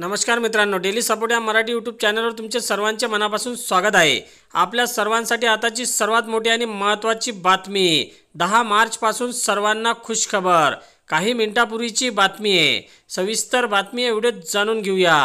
नमस्कार मित्रांनो daily support या मराठी यूट्यूब चॅनलवर तुमचे सर्वांचे मनापासून स्वागत आहे आपल्या सर्वांसाठी आताची सर्वात मोठी आणि महत्त्वाची बातमी दहा मार्चपासून सर्वांना खुशखबर काही मिनिटापूर्वीची बातमी आहे सविस्तर बातमी एवढे जाणून घेऊया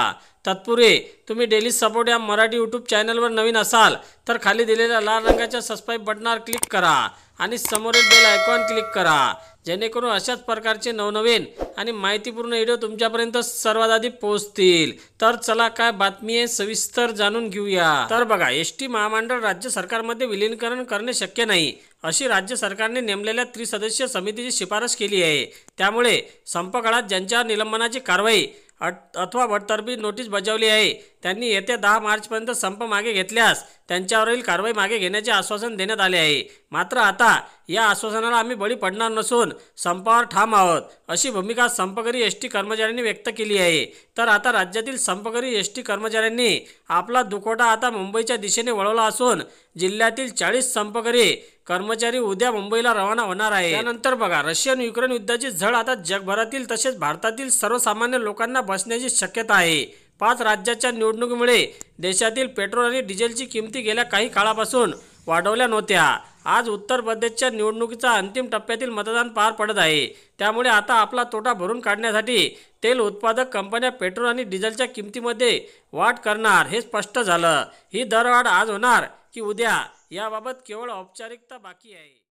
तत्पूर्वी तुम्ही डेली सपोर्ट या मराठी यूट्यूब चॅनलवर नवीन असाल तर खाली दिलेल्या लाल रंगाच्या सबस्क्राईब बटनावर क्लिक करा आणि समोरील बेल आयकॉन क्लिक करा जेणेकरून अशाच प्रकारचे नवनवीन आणि माहितीपूर्ण व्हिडिओ तुमच्यापर्यंत सर्वात आधी पोहोचतील तर चला काय बातमी आहे सविस्तर जाणून घेऊया तर बघा एस टी महामंडळ राज्य सरकारमध्ये विलीनीकरण करणे शक्य नाही अशी राज्य सरकारने नेमलेल्या त्रिसदस्यीय समितीची शिफारस केली आहे त्यामुळे संपकाळात ज्यांच्या निलंबनाची कारवाई अट अथवा बडतर्फी नोटीस बजावली आहे त्यांनी येत्या दहा मार्चपर्यंत संप मागे घेतल्यास त्यांच्यावरील कारवाई मागे घेण्याचे आश्वासन देण्यात आले आहे मात्र आता या आश्वासनाला आम्ही बळी पडणार नसून संपावर ठाम आहोत अशी भूमिका संपकरी एस टी कर्मचाऱ्यांनी व्यक्त केली आहे तर आता राज्यातील संपकरी एस टी कर्मचाऱ्यांनी आपला दुकोटा आता मुंबईच्या दिशेने वळवला असून जिल्ह्यातील चाळीस संपकरी कर्मचारी उद्या मुंबईला रवाना होणार आहे त्यानंतर बघा रशियन युक्रेन युद्धाची झळ आता जगभरातील तसेच भारतातील सर्वसामान्य लोकांना बसण्याची शक्यता आहे पाच राज्याच्या निवडणुकीमुळे देशातील पेट्रोल आणि डिझेलची किमती गेल्या काही काळापासून वाढवल्या नव्हत्या आज उत्तर प्रदेशच्या निवडणुकीचा अंतिम टप्प्यातील मतदान पार पडत आहे त्यामुळे आता आपला तोटा भरून काढण्यासाठी तेल उत्पादक कंपन्या पेट्रोल आणि डिझेलच्या किमतीमध्ये वाढ करणार हे स्पष्ट झालं ही दरवाढ आज होणार की उद्या याबाबत केवळ औपचारिकता बाकी आहे